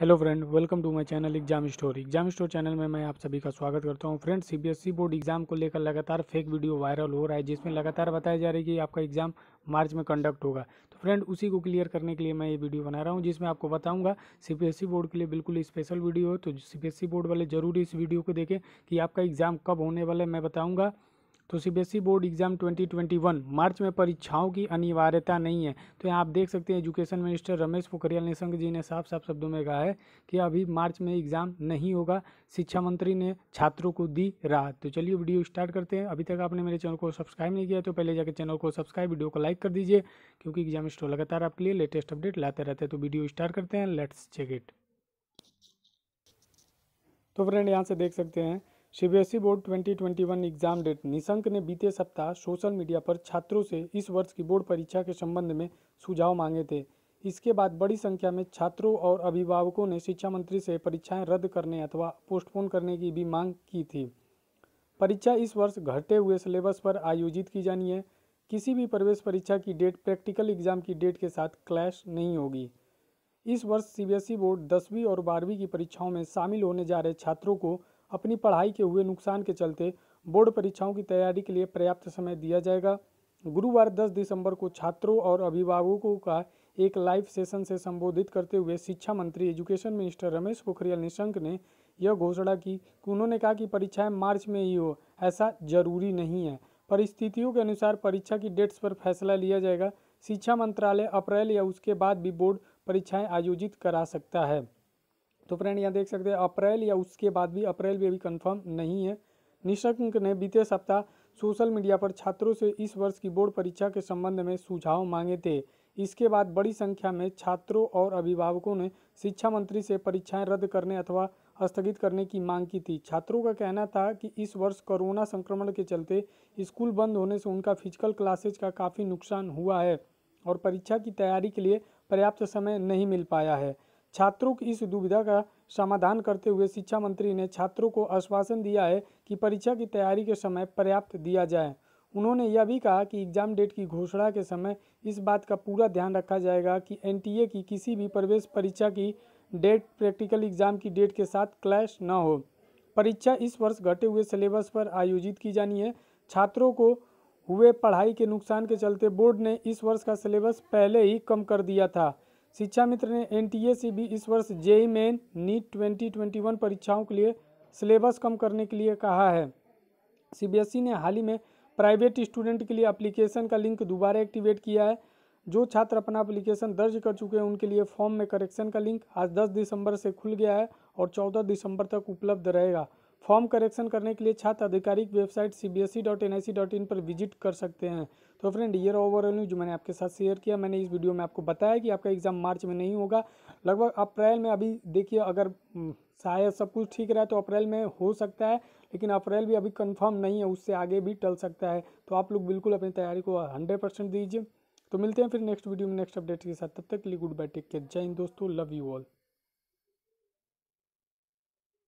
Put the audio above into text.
hello friend welcome to my channel exam story exam store channel में मैं आप सभी का स्वागत करता हूं friend CBSE e board exam को लेकर लगातार फेक वीडियो वायरल हो रहा है जिसमें लगातार बताया जा रहा है कि आपका एग्जाम मार्च में कंडक्ट होगा तो फ्रेंड उसी को क्लियर करने के लिए मैं ये वीडियो बना रहा हूँ जिसमें आपको बताऊँगा सी e बोर्ड के लिए बिल्कुल स्पेशल वीडियो है तो सी e बोर्ड वाले जरूरी इस वीडियो को देखें कि आपका एग्ज़ाम कब होने वाला है मैं बताऊँगा तो सीबीएसई बोर्ड एग्ज़ाम 2021 मार्च में परीक्षाओं की अनिवार्यता नहीं है तो यहाँ आप देख सकते हैं एजुकेशन मिनिस्टर रमेश पोखरियाल निशंक जी ने साफ साफ शब्दों में कहा है कि अभी मार्च में एग्ज़ाम नहीं होगा शिक्षा मंत्री ने छात्रों को दी राहत तो चलिए वीडियो स्टार्ट करते हैं अभी तक आपने मेरे चैनल को सब्सक्राइब नहीं किया तो पहले जाकर चैनल को सब्सक्राइब वीडियो को लाइक कर दीजिए क्योंकि एग्जाम स्टोर लगातार आपके लिए लेटेस्ट अपडेट लाते रहते हैं तो वीडियो स्टार्ट करते हैं लेट्स चेक इट तो फ्रेंड यहाँ से देख सकते हैं CBSE board 2021 exam date Nishank ने बीते सप्ताह सोशल मीडिया पर छात्रों से इस वर्ष की बोर्ड परीक्षा के संबंध में सुझाव मांगे थे इसके बाद बड़ी संख्या में छात्रों और अभिभावकों ने शिक्षा मंत्री से परीक्षाएं रद्द करने अथवा पोस्टपोन करने की भी मांग की थी परीक्षा इस वर्ष घटे हुए सिलेबस पर आयोजित की जानी है किसी भी प्रवेश परीक्षा की डेट प्रैक्टिकल एग्जाम की डेट के साथ क्लैश नहीं होगी इस वर्ष सीबीएसई बोर्ड दसवीं और बारहवीं की परीक्षाओं में शामिल होने जा रहे छात्रों को अपनी पढ़ाई के हुए नुकसान के चलते बोर्ड परीक्षाओं की तैयारी के लिए पर्याप्त समय दिया जाएगा गुरुवार 10 दिसंबर को छात्रों और अभिभावकों का एक लाइव सेशन से संबोधित करते हुए शिक्षा मंत्री एजुकेशन मिनिस्टर रमेश पोखरियाल निशंक ने यह घोषणा की कि उन्होंने कहा कि परीक्षाएं मार्च में ही हो ऐसा जरूरी नहीं है परिस्थितियों के अनुसार परीक्षा की डेट्स पर फैसला लिया जाएगा शिक्षा मंत्रालय अप्रैल या उसके बाद भी बोर्ड परीक्षाएं आयोजित करा सकता है तो फ्रेंड यहाँ देख सकते हैं अप्रैल या उसके बाद भी अप्रैल भी अभी कन्फर्म नहीं है निशंक ने बीते सप्ताह सोशल मीडिया पर छात्रों से इस वर्ष की बोर्ड परीक्षा के संबंध में सुझाव मांगे थे इसके बाद बड़ी संख्या में छात्रों और अभिभावकों ने शिक्षा मंत्री से परीक्षाएं रद्द करने अथवा स्थगित करने की मांग की थी छात्रों का कहना था कि इस वर्ष कोरोना संक्रमण के चलते स्कूल बंद होने से उनका फिजिकल क्लासेज का काफ़ी नुकसान हुआ है और परीक्षा की तैयारी के लिए पर्याप्त समय नहीं मिल पाया है छात्रों की इस दुविधा का समाधान करते हुए शिक्षा मंत्री ने छात्रों को आश्वासन दिया है कि परीक्षा की तैयारी के समय पर्याप्त दिया जाए उन्होंने यह भी कहा कि एग्जाम डेट की घोषणा के समय इस बात का पूरा ध्यान रखा जाएगा कि एनटीए की किसी भी प्रवेश परीक्षा की डेट प्रैक्टिकल एग्जाम की डेट के साथ क्लैश न हो परीक्षा इस वर्ष घटे हुए सिलेबस पर आयोजित की जानी है छात्रों को हुए पढ़ाई के नुकसान के चलते बोर्ड ने इस वर्ष का सिलेबस पहले ही कम कर दिया था शिक्षा मित्र ने एन से भी इस वर्ष जेई मेन नीट 2021 परीक्षाओं के लिए सिलेबस कम करने के लिए कहा है सीबीएसई e ने हाल ही में प्राइवेट स्टूडेंट के लिए अप्लीकेशन का लिंक दोबारा एक्टिवेट किया है जो छात्र अपना अप्लीकेशन दर्ज कर चुके हैं उनके लिए फॉर्म में करेक्शन का लिंक आज 10 दिसंबर से खुल गया है और 14 दिसंबर तक उपलब्ध रहेगा फॉर्म करेक्शन करने के लिए छात्र आधिकारिक website C B S E dot N I C dot in पर विजिट कर सकते हैं तो फ्रेंड ईयर ओवरऑल न्यूज जो मैंने आपके साथ शेयर किया मैंने इस वीडियो में आपको बताया कि आपका एग्ज़ाम मार्च में नहीं होगा लगभग अप्रैल में अभी देखिए अगर हम्म, शायद सब कुछ ठीक रहा तो अप्रैल में हो सकता है लेकिन अप्रैल भी अभी कंफर्म नहीं है उससे आगे भी टल सकता है तो आप लोग बिल्कुल अपनी तैयारी को हंड्रेड परसेंट दीजिए तो मिलते हैं फिर नेक्स्ट वीडियो में नेक्स्ट अपडेट के साथ तब तक के लिए गुड बाय टेक केयर जय हिंद दोस्तों लव यू ऑल